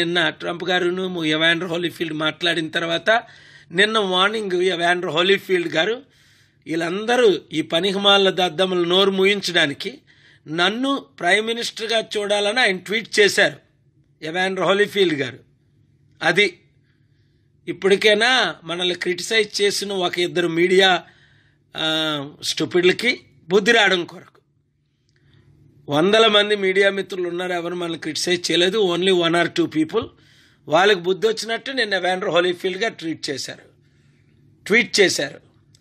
నిన్న Trump గారును Evander Holyfield మాట్లాడిన తర్వాత నిన్న మార్నింగ్ ఎవాండర్ హోలీఫీల్డ్ గారు వీళ్ళందరూ ఈ పనికిమాల దద్దములు నోరు ముయించడానికి నన్ను ప్రైమ్ మినిస్టర్గా చూడాలని ఆయన ట్వీట్ చేశారు ఎవాండర్ హోలీఫీల్డ్ గారు అది ఇప్పటికైనా మనల్ని క్రిటిసైజ్ చేసిన ఒక ఇద్దరు మీడియా స్టూపిడ్లకి బుద్ధి రావడం కొరకు వందల మంది మీడియా మిత్రులు ఉన్నారు ఎవరు మనల్ని క్రిటిసైజ్ చేయలేదు only one or two people వాళ్ళకి బుద్ధి వచ్చినట్టు నిన్న వ్యాండ్రో హోలీఫీల్డ్గా ట్వీట్ చేశారు ట్వీట్ చేశారు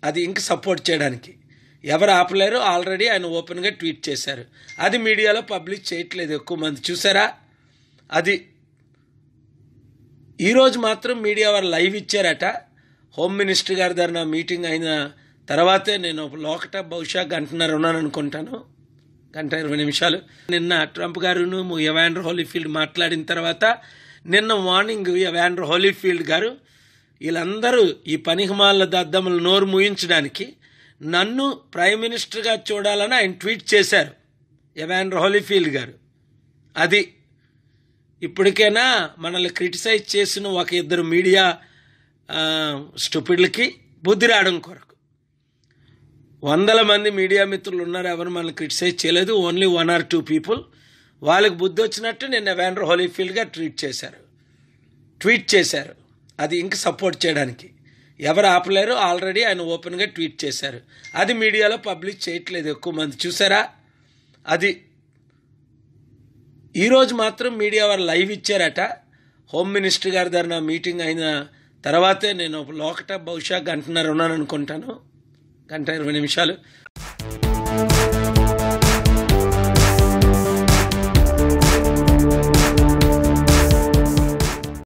అది ఇంక సపోర్ట్ చేయడానికి ఎవరు ఆపలేరు ఆల్రెడీ ఆయన ఓపెన్గా ట్వీట్ చేశారు అది మీడియాలో పబ్లిష్ చేయట్లేదు ఎక్కువ మంది చూసారా అది ఈరోజు మాత్రం మీడియా వారు లైవ్ ఇచ్చారట హోమ్ మినిస్టర్ గారి దగ్గర నా మీటింగ్ అయిన తర్వాతే నేను లోకట బహుశా గంటన్నర ఉన్నాను అనుకుంటాను గంట ఇరవై నిమిషాలు నిన్న ట్రంప్ గారును ఎవాండర్ హోలీఫీల్డ్ మాట్లాడిన తర్వాత నిన్న మార్నింగ్ ఎవాండర్ హోలీఫీల్డ్ గారు వీళ్ళందరూ ఈ పనిహిమాల దద్దములు నోరు ముయించడానికి నన్ను ప్రైమ్ మినిస్టర్గా చూడాలని ఆయన ట్వీట్ చేశారు ఎవాండర్ హోలీఫీల్డ్ గారు అది ఇప్పటికైనా మనల్ని క్రిటిసైజ్ చేసిన ఒక ఇద్దరు మీడియా స్టూపిడ్లకి బుద్ధి రావడం కొరకు వందల మంది మీడియా మిత్రులు ఉన్నారు ఎవరు మనల్ని క్రిటిసైజ్ చేయలేదు only one or two people వాళ్ళకి బుద్ధి వచ్చినట్టు నిన్న వ్యాండర్ హోలీఫీల్డ్గా ట్వీట్ చేశారు ట్వీట్ చేశారు అది ఇంకా సపోర్ట్ చేయడానికి ఎవరు ఆపలేరు ఆల్రెడీ ఆయన ఓపెన్గా ట్వీట్ చేశారు అది మీడియాలో పబ్లిష్ చేయట్లేదు ఎక్కువ మంది చూసారా అది ఈరోజు మాత్రం మీడియా వారు లైవ్ ఇచ్చారట హోమ్ మినిస్టర్ గారి దగ్గర నా మీటింగ్ అయిన తర్వాతే నేను లోకట బహుశా గంటన్నర ఉన్నాను అనుకుంటాను గంట ఇరవై నిమిషాలు